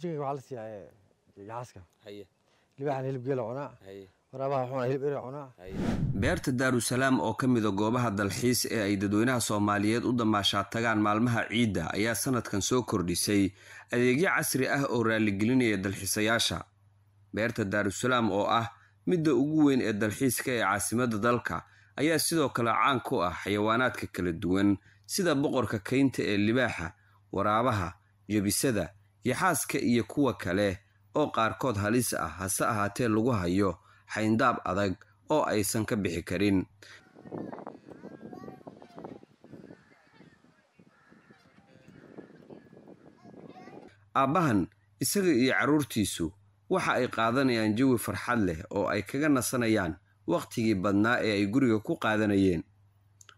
jigayga waxaa la siiyaa gacaaska libaaxan hilibgeela hilib eri cunaa beerta daarusalaam oo ka mida ah goobaha dalxiis ee ay dadweynaha soomaaliyeed u damaashaa tagaan maalmaha ciidda ayaa sanadkan soo kordhisay adeegyo casri ah oo raaligelinaya dalxiisayaasha beerta daarusalaam oo ah midda ugu weyn ee dalxiiska ee caasimadda dalka ayaa sidoo kale caan ku ah xayawaanaadka kala duwan sida boqorka kaynta ee libaaxa waraabaha jebisada iyo xaaska iyo kuwa kale oo qaarkood halis ah hase ahaatee lagu hayo xayndaab adag oo aysan ka bixi karin aabbahan isaga iyo carruurtiisu waxa ay qaadanayaan jawi farxad leh oo ay kaga nasanayaan wakhtigii badnaa ee ay guriga ku qaadanayeen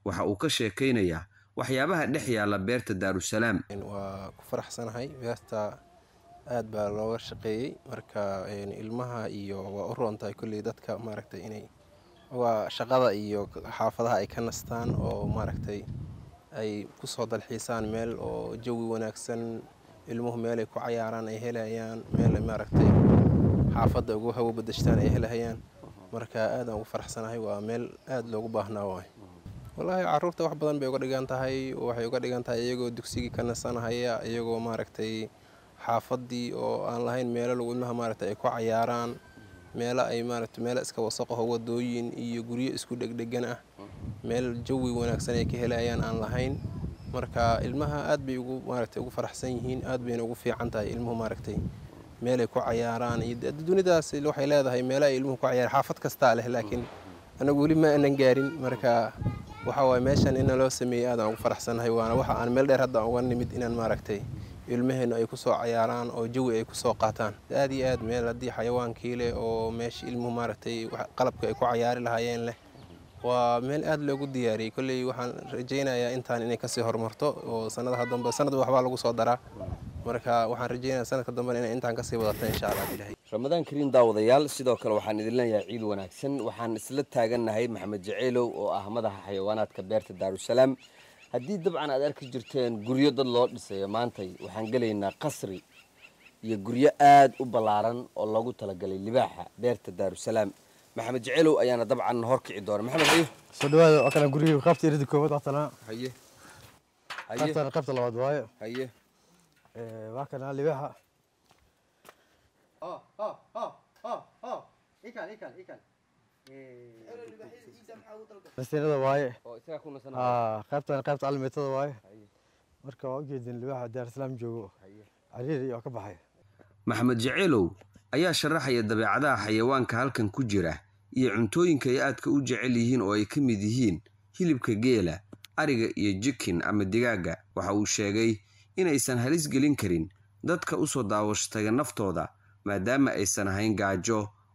waxa uu ka sheekaynayaa waxyaabaha dhex yaala beerta daarusalaam waa ku faraxsanahay beerta aada baa looga shaqeeyey marka ilmaha iyo waa u roontahay kolley dadka maaragtay inay waa shaqada iyo xaafadaha ay ka nastaan oo maaragtay ay kusoo dalxiisaan meel oo jawi wanaagsan ilmuhu meelay ku cayaaraan ay helayaan meel maaragtay xaafadda ugu hawo badashtaan ay helayaan marka aadaan ugu faraxsanahay waa meel aada loogu baahnaa waay walaahi caruurta wax badan bay uga dhigan tahay waxay uga dhigan tahay iyagoo dugsigii ka nasanahaya iyagoo maaragtay xaafadii oo aan lahayn meelo lagu ilmaha maaragtay ay ku cayaaraan meelo ay maarata meelo iska wasaqaho wadooyin iyo guryo isku dhegdhegan ah meel jawi wanaagsan ay ka helayaan aan lahayn marka ilmaha aad bay ugu maaragtay ugu faraxsan yihiin aad bayna ugu fiican tahay ilmuhu maaragtay meelay ku cayaaraan iyo dunidaas waxay leedahay meelo ay ilmuhu ku cayaaran xaafad kastaa leh laakiin anagu weli ma aanan gaarin marka waxawaay meeshan ina loo sameeyey aadaan ugu faraxsanahay waana waxa aan meel dheer hadda uga nimid inaan maaragtay ilmaheennu ay kusoo cayaaraan oo jawi ay kusoo qaataan aad iyo aad meel haddii xayawaankii leh oo meesha ilmuhu maaragtay qalabka ay ku cayaari lahaayeen leh waa meel aad loogu diyaariyey kolley waxaan rajaynayaa intaan inay kasii horumarto oo sanadaha dambe sanadba waxbaa lagu soo daraa marka waxaan rajaynayaa sanadka dambe inay intaan kasii wadato insha allah ilahay ramadaan kariin daawadayaal sidoo kale waxaan idin leenahay ciid wanaagsan waxaan isla taagannahay maxamed jaceelow oo ah madaxa xayawaanaadka beerta daarusalaam haddii dabcan aad arki jirteen guryo dad loo dhisayo maantay waxaan gelaynaa qasri iyo guryo aad u ballaaran oo loogu talagalay libaaxa beerta daarusalaam maxamed jaceelow ayaana dabcan horkici doona maxamed soo dhawaada waa kana gurigii qaybta erida koowaad waxtana haye qaybtana qaybta labaad waaye haye waa kana libaaxa nasinada waaye qaybtan qaybta almitada waaye marka waa ujeedin libaxa daarisalaam joogo cariiri oo ka baxay maxamed jaceelow ayaa sharaxaya dabeecadaha xayawaanka halkan ku jira iyo cuntooyinka ay aadka u jecel yihiin oo ay ka mid yihiin hilibka geela ariga iyo jikin ama digaagga waxa uu sheegay inaysan halis gelin karin dadka u soo daawasho naftooda maadaama aysan ahayn gaajo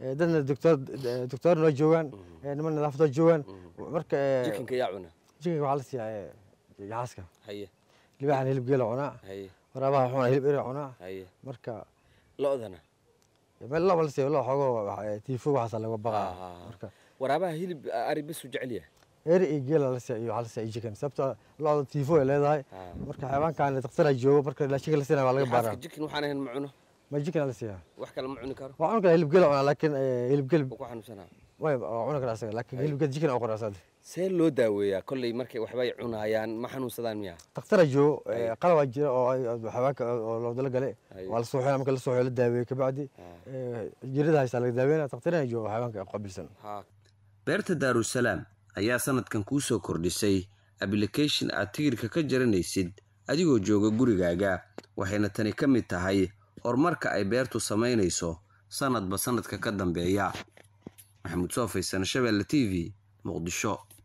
dadna doctoorna waa joogaan mhm. niman nadaafad waa joogaan mhm. marka jikinka yaa cuna jikinka waxaa la siiyaa jacaaska libaaxan hilib geela cunaa waraabaha xuna hilib eri cunaa marka lo'dana meel lo ma la siiya lo xoogo tiifo waxaasa laga baqaa marka waraabaha hilib ari bas u jecel yahay eri iyo geela la siiya iyo waxaa la siiya jikin sababta ah, lo'da tiifo ay leedahay marka xayawaankan dhaqtar joogo marka jikin la siinaya waa laga baaraa jikin waxaan ahayn ma cuno majinkan la siiyaa wax kale ma cuni karo waa cuni kara hilib geel cunaa laakiin eh, hilib geel ku xanuunsanaa way cuni kara asaga laakiin hilib geel jikin oo qoraasad see loo daaweeyaa kolley markay waxbay cunaayaan ma xanuunsadaan miya dakhtara joogo eh, qalabaa jira oo xawaanka oo loo gale waa la sooxina marka la sooxiyo la daaweeye kabacdi ah. eh, jirada haystaa laga daaweynaya dakhtarina joogo xawaanka qabilsan beerta daarusalaam ayaa sanadkan kuu soo kordhisay application aad tigirka ka jaranaysid adigoo jooga gurigaaga waxayna tani ka mid tahay horumarka ay beertu samaynayso sanadba sanadka ka dambeeya. maxamuud soo Maxamed shabeelle t v Muqdisho